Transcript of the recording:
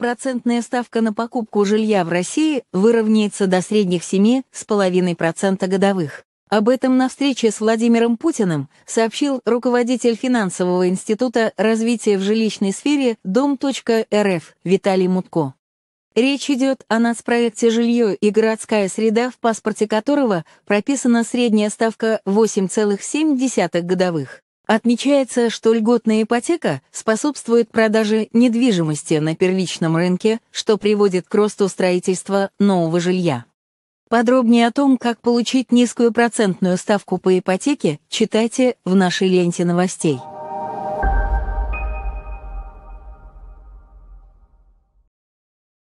процентная ставка на покупку жилья в России выровняется до средних 7,5% годовых. Об этом на встрече с Владимиром Путиным сообщил руководитель финансового института развития в жилищной сфере Дом.рф Виталий Мутко. Речь идет о нацпроекте «Жилье и городская среда», в паспорте которого прописана средняя ставка 8,7 годовых. Отмечается, что льготная ипотека способствует продаже недвижимости на первичном рынке, что приводит к росту строительства нового жилья. Подробнее о том, как получить низкую процентную ставку по ипотеке, читайте в нашей ленте новостей.